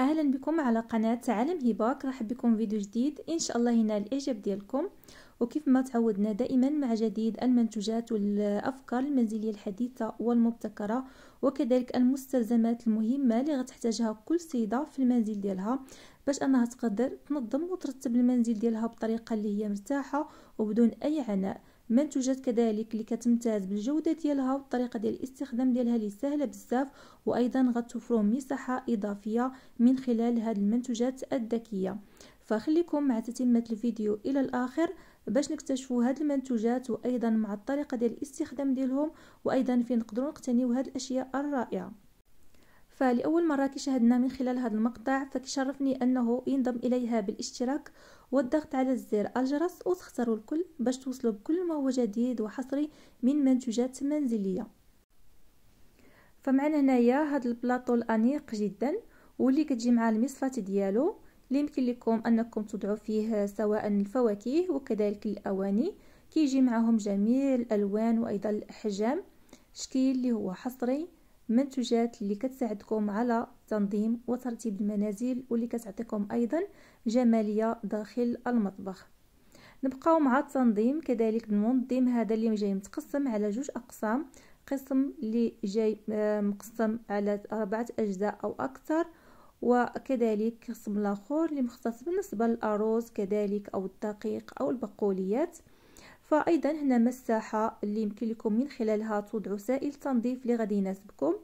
اهلا بكم على قناة عالم هباك راح بكم فيديو جديد ان شاء الله ينال الاعجاب ديالكم وكيف ما تعودنا دائما مع جديد المنتوجات والافكار المنزلية الحديثة والمبتكرة وكذلك المستلزمات المهمة اللي غتحتاجها كل سيدة في المنزل ديالها باش انها تقدر تنظم وترتب المنزل ديالها بطريقة اللي هي مرتاحة وبدون اي عناء منتوجات كذلك اللي كتمتاز بالجوده ديالها والطريقه ديال الاستخدام ديالها اللي سهله بزاف وايضا غتوفروا مساحه اضافيه من خلال هذه المنتوجات الذكيه فخليكم مع تتمه الفيديو الى الاخر باش نكتشفوا هاد المنتوجات وايضا مع الطريقه ديال الاستخدام ديالهم وايضا فين نقدروا نقتنيو هاد الاشياء الرائعه فلأول مرة كشاهدنا من خلال هذا المقطع فكشرفني أنه ينضم إليها بالاشتراك والضغط على زر الجرس وتختاروا الكل باش توصلوا بكل ما هو جديد وحصري من منتوجات منزلية فمعنا هنايا هذا البلاطو الأنيق جدا واللي كتجي مع المصفات ديالو اللي يمكن لكم أنكم تضعوا فيه سواء الفواكه وكذلك الأواني كيجي معهم جميع الألوان وأيضا الأحجام شكل اللي هو حصري منتوجات اللي كتساعدكم على تنظيم وترتيب المنازل واللي كتعطيكم ايضا جماليه داخل المطبخ نبقاو مع التنظيم كذلك المنظم هذا اللي جاي متقسم على جوج اقسام قسم اللي جاي آه، مقسم على اربعه اجزاء او اكثر وكذلك قسم الاخر اللي مختص بالنسبه للاروز كذلك او الدقيق او البقوليات فايضا هنا مساحه اللي يمكن لكم من خلالها توضعوا سائل تنظيف اللي غادي يناسبكم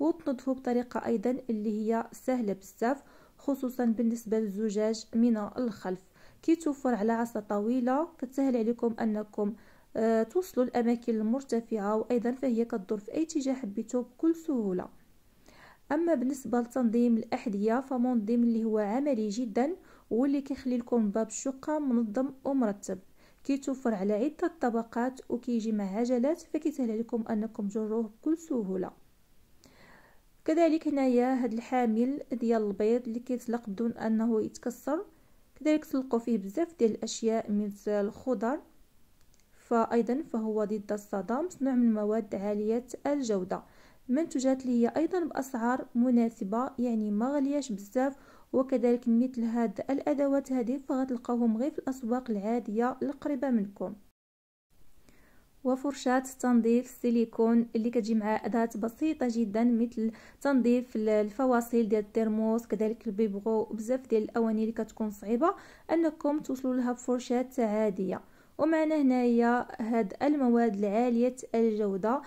وتنظفوا بطريقه ايضا اللي هي سهله بزاف خصوصا بالنسبه للزجاج من الخلف كيتوفر على عصا طويله كتسهل عليكم انكم آه، توصلوا الاماكن المرتفعه وايضا فهي كتدور في اي اتجاه حبيتو بكل سهوله اما بالنسبه لتنظيم الاحذيه فمنظم اللي هو عملي جدا واللي كيخلي لكم باب الشقه منظم ومرتب كيتوفر على عدة طبقات وكيجي مع عجلات فكيسهل عليكم انكم تجروه بكل سهولة كذلك هنايا هاد الحامل ديال البيض اللي كيتلق بدون انه يتكسر كذلك تلقوا فيه بزاف ديال الاشياء مثل الخضر فايضا فهو ضد الصدام مصنوع من مواد عاليه الجوده منتجات اللي هي ايضا باسعار مناسبه يعني ما غالياش بزاف وكذلك مثل هاد الأدوات هذه فغتلقاوهم غير في الأسواق العادية القريبة منكم وفرشاة تنظيف السيليكون اللي كتجي مع أدوات بسيطة جدا مثل تنظيف الفواصل ديال الترموس كذلك البيبغو وبزاف ديال الأواني اللي كتكون صعيبة أنكم توصلوا لها بفرشاة عادية ومعنا هنايا هاد المواد العالية الجودة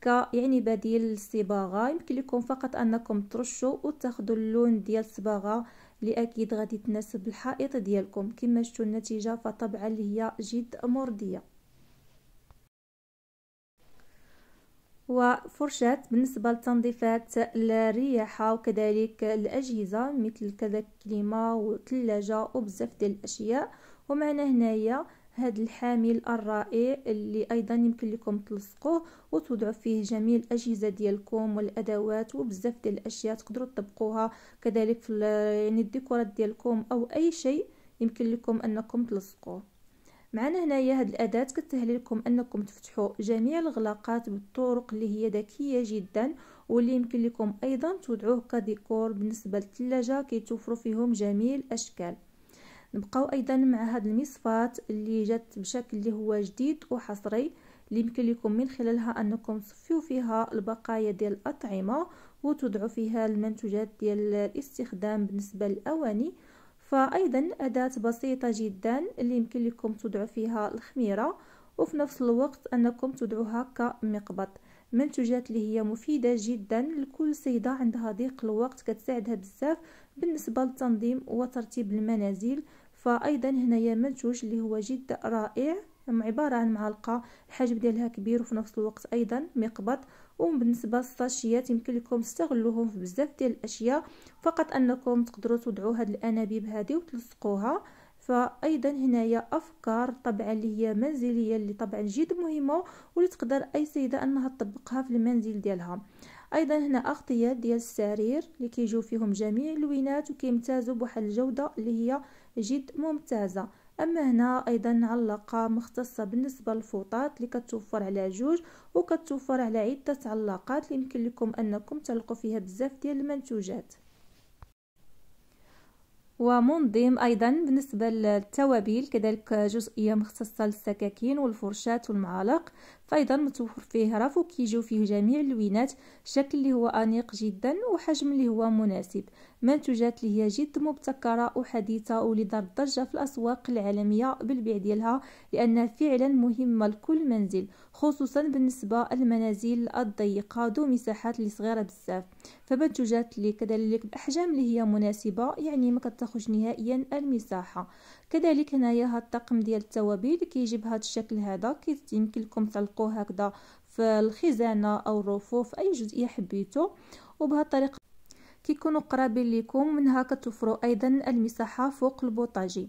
ك يعني بديل الصباغه يمكن لكم فقط انكم ترشوا وتاخذوا اللون ديال الصباغه اللي اكيد غادي تناسب الحائط ديالكم كما شفتوا النتيجه فطبعا اللي هي جد مرضيه وفرشاة بالنسبة لتنظيفات الرياحة وكذلك الأجهزة مثل كذا كليمة وثلاجة وبزاف ديال الأشياء ومعنا هنايا هذا الحامل الرائع اللي ايضا يمكن لكم تلصقوه وتوضعوا فيه جميع الاجهزه ديالكم والادوات وبزاف ديال الاشياء تقدروا تطبقوها كذلك في يعني الديكورات ديالكم او اي شيء يمكن لكم انكم تلصقوه معنا هنايا هاد الاداه كتسهل لكم انكم تفتحوا جميع الغلاقات بالطرق اللي هي ذكيه جدا واللي يمكن لكم ايضا توضعوه كديكور بالنسبه للثلاجه كيتوفروا فيهم جميع الاشكال نبقاو ايضا مع هاد المصفات اللي جات بشكل اللي هو جديد وحصري اللي يمكن لكم من خلالها انكم تصفيو فيها البقايا ديال الاطعمه وتضعوا فيها المنتوجات ديال الاستخدام بالنسبه للاواني فايضا اداه بسيطه جدا اللي يمكن لكم تضعوا فيها الخميره وفي نفس الوقت انكم تضعوها كمقبض منتوجات اللي هي مفيده جدا لكل سيده عندها ضيق الوقت كتساعدها بزاف بالنسبه للتنظيم وترتيب المنازل فايضا هنايا منتوج اللي هو جد رائع يعني عبارة عن معلقة الحجم ديالها كبير وفي نفس الوقت أيضا مقبض وبالنسبة للساشيات يمكن لكم تستغلوهم في بزاف ديال الأشياء فقط أنكم تقدروا تضعوا هاد الأنابيب هذه وتلصقوها فايضا هنايا افكار طبعا اللي هي منزليه اللي طبعا جد مهمه واللي تقدر اي سيده انها تطبقها في المنزل ديالها ايضا هنا اغطيات ديال السرير اللي كيجيو فيهم جميع اللوينات وكيمتازوا بواحد الجوده اللي هي جد ممتازه اما هنا ايضا علاقه مختصه بالنسبه للفوطات اللي كتوفر على جوج وكتوفر على عده علاقات اللي يمكن لكم انكم تلقوا فيها بزاف ديال المنتوجات ومنظم أيضا بالنسبة للتوابل كذلك جزئية مختصة للسكاكين والفرشات والمعالق فايضا متوفر فيه رف وكيجيو فيه جميع اللوينات شكل اللي هو انيق جدا وحجم اللي هو مناسب منتوجات اللي هي جد مبتكره وحديثه ولدار الضجه في الاسواق العالميه بالبيع ديالها لانها فعلا مهمه لكل منزل خصوصا بالنسبه للمنازل الضيقه ذو مساحات اللي صغيره بزاف فمنتوجات اللي كذلك باحجام اللي هي مناسبه يعني ما كتاخذش نهائيا المساحه كذلك هنايا هاد الطقم ديال التوابل كيجي بهذا الشكل هذا يمكن لكم تلقى تلصقوه هكذا في الخزانه او الرفوف اي جزئيه حبيتو وبهذه الطريقه كيكونوا قرابين ليكم منها كتوفروا ايضا المساحه فوق البوطاجي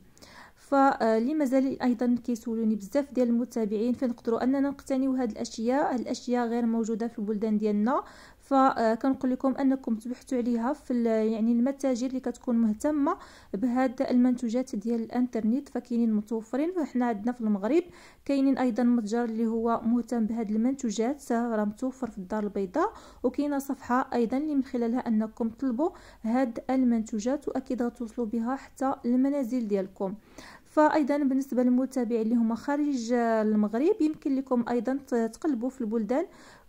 فاللي مازال ايضا كيسولوني بزاف ديال المتابعين فنقدروا اننا نقتنيو هاد الاشياء الاشياء غير موجوده في البلدان ديالنا فكنقول آه، لكم انكم تبحثوا عليها في يعني المتاجر اللي كتكون مهتمه بهاد المنتوجات ديال الانترنت فكاينين متوفرين وحنا عندنا في المغرب كاينين ايضا متجر اللي هو مهتم بهاد المنتوجات آه، راه متوفر في الدار البيضاء وكاينه صفحه ايضا اللي من خلالها انكم تطلبوا هاد المنتوجات واكيد غتوصلوا بها حتى المنازل ديالكم فايضا بالنسبه للمتابعين اللي هما خارج آه، المغرب يمكن لكم ايضا تقلبوا في البلدان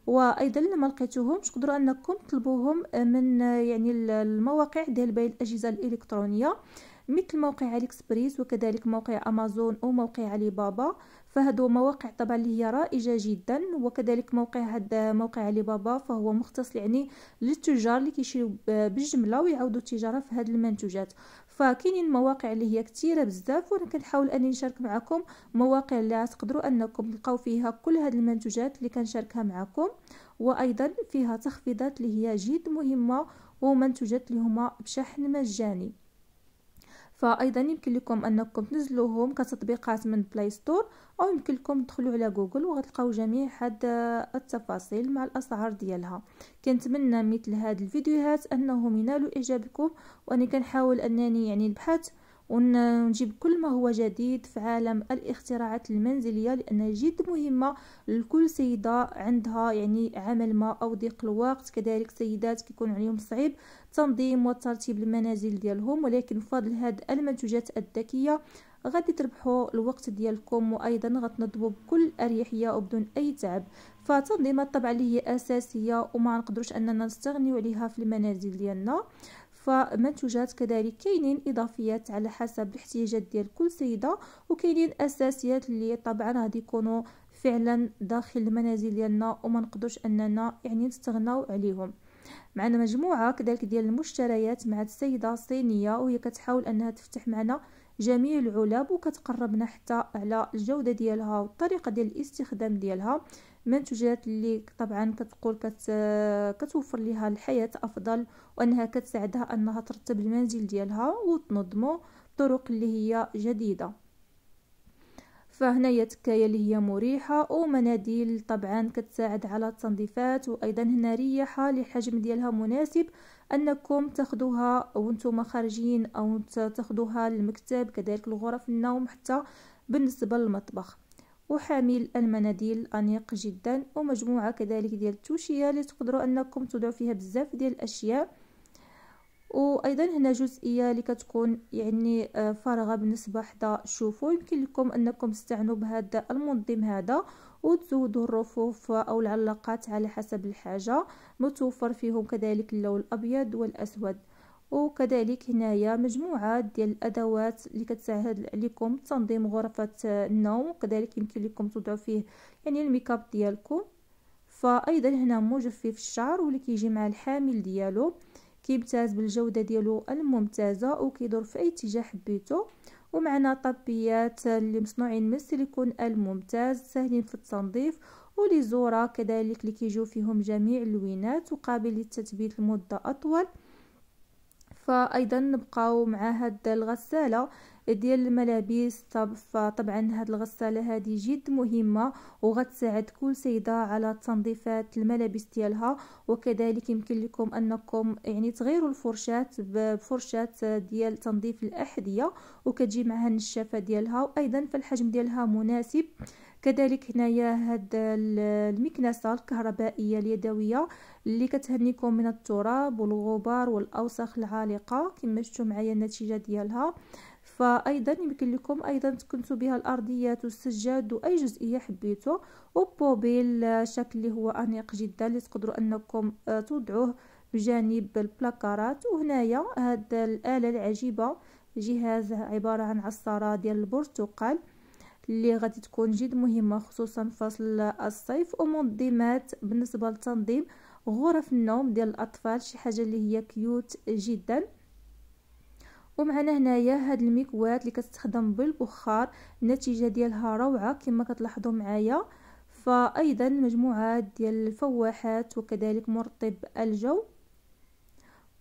وايضا ما لقيتوهمش تقدروا انكم تطلبوهم من يعني المواقع ديال بيع الاجهزه الالكترونيه مثل موقع اليكسبريس وكذلك موقع امازون وموقع علي بابا فهذو مواقع طبعا اللي هي رائجه جدا وكذلك موقع هذا موقع علي بابا فهو مختص يعني للتجار اللي كيشريو بالجمله ويعاودوا التجاره في هذه المنتوجات فكاينين مواقع اللي هي كثيره بزاف وانا كنحاول اني نشارك معكم مواقع اللي تقدروا انكم تلقاو فيها كل هاد المنتوجات اللي كنشاركها معكم وايضا فيها تخفيضات اللي هي جد مهمه ومنتوجات اللي هما بشحن مجاني فايضا يمكن لكم انكم تنزلوهم كتطبيقات من بلاي ستور او يمكن لكم تدخلوا على جوجل وغتلقاو جميع هاد التفاصيل مع الاسعار ديالها كنتمنى مثل هاد الفيديوهات انهم ينالوا اعجابكم واني كنحاول انني يعني نبحث ونجيب كل ما هو جديد في عالم الاختراعات المنزلية لأنها جد مهمة لكل سيدة عندها يعني عمل ما أو ضيق الوقت كذلك سيدات كيكون عليهم صعيب تنظيم وترتيب المنازل ديالهم ولكن بفضل هاد المنتوجات الذكية غادي تربحوا الوقت ديالكم وايضا غتنضبوا بكل اريحيه وبدون اي تعب فتنظيمات طبعا اللي هي اساسيه وما نقدروش اننا نستغنيو عليها في المنازل ديالنا فمنتوجات كذلك كاينين اضافيات على حسب الاحتياجات ديال كل سيده وكاينين اساسيات اللي طبعا غادي يكونوا فعلا داخل المنازل ديالنا وما نقدرش اننا يعني نستغناو عليهم معنا مجموعه كذلك ديال المشتريات مع السيده الصينيه وهي كتحاول انها تفتح معنا جميع العلب وكتقربنا حتى على الجوده ديالها والطريقه ديال الاستخدام ديالها منتوجات اللي طبعا كتقول كت كتوفر لها الحياة أفضل وأنها كتساعدها أنها ترتب المنزل ديالها وتنظمه بطرق اللي هي جديدة فهنايا تكاية اللي هي مريحة ومناديل طبعا كتساعد على التنظيفات وأيضا هنا ريحة لحجم ديالها مناسب أنكم تاخدوها وانتم خارجين أو تاخدوها للمكتب كذلك الغرف النوم حتى بالنسبة للمطبخ وحامل المناديل أنيق جدا ومجموعة كذلك ديال التوشية اللي تقدروا أنكم تضعوا فيها بزاف ديال الأشياء وايضا هنا جزئيه اللي كتكون يعني آه، فارغه بالنسبه حدا شوفوا يمكن لكم انكم تستعنوا بهذا المنظم هذا وتزودوا الرفوف او العلاقات على حسب الحاجه متوفر فيهم كذلك اللون الابيض والاسود وكذلك هنايا مجموعه ديال الادوات اللي كتساعد عليكم تنظيم غرفه النوم وكذلك يمكن لكم توضعوا فيه يعني الميكاب ديالكم فايضا هنا مجفف الشعر واللي كيجي مع الحامل ديالو كيمتاز بالجوده ديالو الممتازه وكيدور في اي اتجاه حبيتو ومعنا طبيات اللي مصنوعين من السيليكون الممتاز سهلين في التنظيف وليزورا زورا كذلك اللي كيجيو فيهم جميع اللوينات وقابل للتثبيت لمده اطول فايضا نبقاو مع هاد الغساله ديال الملابس طب فطبعا هاد الغساله هادي جد مهمه وغتساعد كل سيده على تنظيفات الملابس ديالها وكذلك يمكن لكم انكم يعني تغيروا الفرشات بفرشاه ديال تنظيف الاحذيه وكتجي معها النشافه ديالها وايضا فالحجم ديالها مناسب كذلك هنايا هاد المكنسه الكهربائيه اليدويه اللي كتهنيكم من التراب والغبار والاوساخ العالقه كما شفتوا معايا النتيجه ديالها فايضا يمكن لكم ايضا تكنسوا بها الارضيات والسجاد واي جزئيه حبيتو وبوبيل شكل اللي هو انيق جدا اللي تقدروا انكم آه، توضعوه بجانب البلاكارات وهنايا هاد الاله العجيبه جهاز عباره عن عصاره ديال البرتقال اللي غادي تكون جد مهمه خصوصا فصل الصيف ومنظمات بالنسبه لتنظيم غرف النوم ديال الاطفال شي حاجه اللي هي كيوت جدا ومعنا هنايا هاد المكواه اللي كتستخدم بالبخار النتيجه ديالها روعه كما كتلاحظوا معايا فايضا مجموعه ديال الفواحات وكذلك مرطب الجو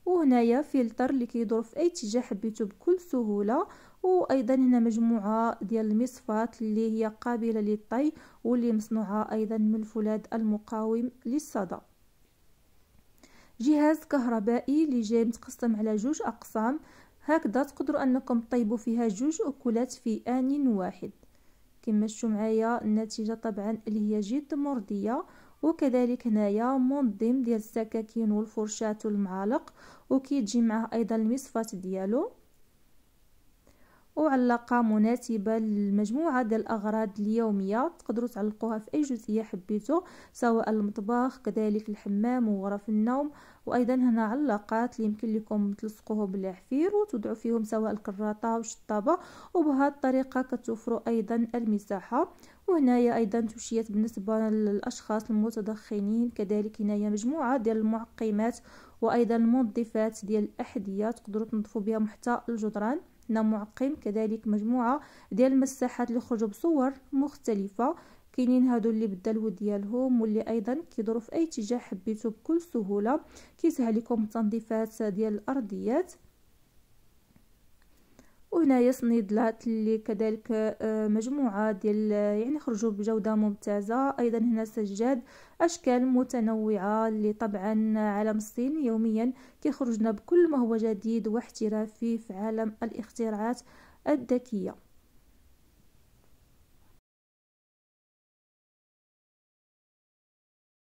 وهنايا فلتر اللي كيدور في اي اتجاه حبيتو بكل سهوله وايضا هنا مجموعه ديال المصفات اللي هي قابله للطي واللي مصنوعه ايضا من الفولاذ المقاوم للصدى جهاز كهربائي اللي جاي متقسم على جوج اقسام هكذا تقدروا انكم طيبوا فيها جوج اكلات في ان واحد كما شفتوا معايا النتيجه طبعا اللي هي جد مرضيه وكذلك هنايا منظم ديال السكاكين والفرشات والمعالق وكيتجي معاه ايضا المصفات ديالو وعلاقة مناسبة للمجموعة ديال الأغراض اليومية تقدروا تعلقوها في أي جزئية حبيتو سواء المطبخ كذلك الحمام وغرف النوم وأيضا هنا علاقات اللي يمكن لكم تلصقوه بالعفير وتوضعوا فيهم سواء الكراطة والشطابة وبهذه الطريقة كتوفروا أيضا المساحة وهنايا أيضا توشيات بالنسبة للأشخاص المتدخنين كذلك هنايا مجموعة ديال المعقمات وأيضا المنظفات ديال الأحذية تقدروا تنظفوا بها حتى الجدران حنا معقم كذلك مجموعه ديال المساحات اللي خرجوا بصور مختلفه كاينين هادو اللي بالدلو ديالهم واللي ايضا كيدوروا في اي اتجاه حبيتو بكل سهوله كيسهل لكم التنظيفات ديال الارضيات هنايا صنيد طلعت لي كذلك آه، مجموعه ديال آه، يعني خرجوا بجوده ممتازه ايضا هنا سجاد اشكال متنوعه اللي طبعا عالم الصين يوميا كيخرجنا بكل ما هو جديد واحترافي في عالم الاختراعات الذكيه